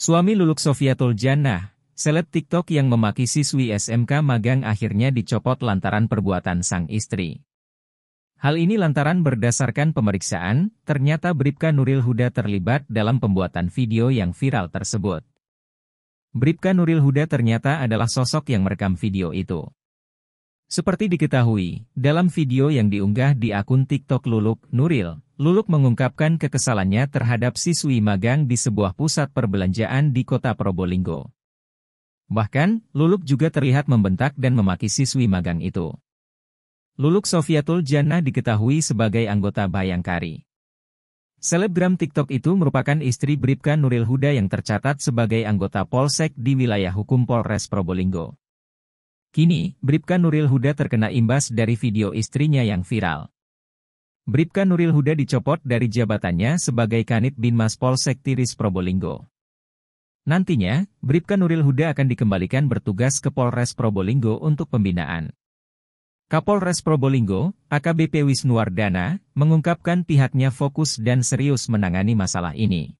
Suami Luluk Sofiatul Jannah, seleb TikTok yang memaki siswi SMK magang akhirnya dicopot lantaran perbuatan sang istri. Hal ini lantaran berdasarkan pemeriksaan, ternyata Bribka Nuril Huda terlibat dalam pembuatan video yang viral tersebut. Bribka Nuril Huda ternyata adalah sosok yang merekam video itu. Seperti diketahui, dalam video yang diunggah di akun TikTok Luluk Nuril, Luluk mengungkapkan kekesalannya terhadap siswi magang di sebuah pusat perbelanjaan di kota Probolinggo. Bahkan, Luluk juga terlihat membentak dan memaki siswi magang itu. Luluk Sofiatul Jannah diketahui sebagai anggota Bayangkari. Selebgram TikTok itu merupakan istri Bribka Nuril Huda yang tercatat sebagai anggota Polsek di wilayah hukum Polres Probolinggo. Kini, Bribka Nuril Huda terkena imbas dari video istrinya yang viral. Bribka Nuril Huda dicopot dari jabatannya sebagai Kanit Binmas Polsek Tiris Probolinggo. Nantinya, Bribka Nuril Huda akan dikembalikan bertugas ke Polres Probolinggo untuk pembinaan. Kapolres Probolinggo, AKBP Wisnuwardana, mengungkapkan pihaknya fokus dan serius menangani masalah ini.